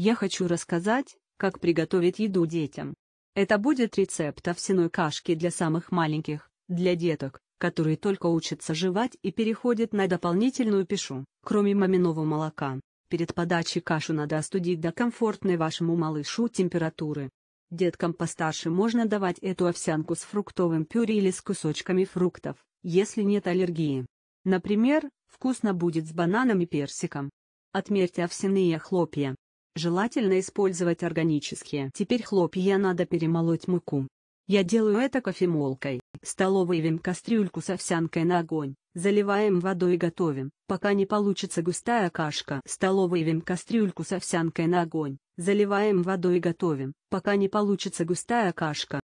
Я хочу рассказать, как приготовить еду детям. Это будет рецепт овсяной кашки для самых маленьких, для деток, которые только учатся жевать и переходят на дополнительную пишу. Кроме маминого молока, перед подачей кашу надо остудить до комфортной вашему малышу температуры. Деткам постарше можно давать эту овсянку с фруктовым пюре или с кусочками фруктов, если нет аллергии. Например, вкусно будет с бананом и персиком. Отмерьте овсяные хлопья, Желательно использовать органические. Теперь хлопья надо перемолоть муку. Я делаю это кофемолкой. Столовый Столовываем кастрюльку с овсянкой на огонь, заливаем водой и готовим, пока не получится густая кашка. Столовый Столовываем кастрюльку с овсянкой на огонь, заливаем водой и готовим, пока не получится густая кашка.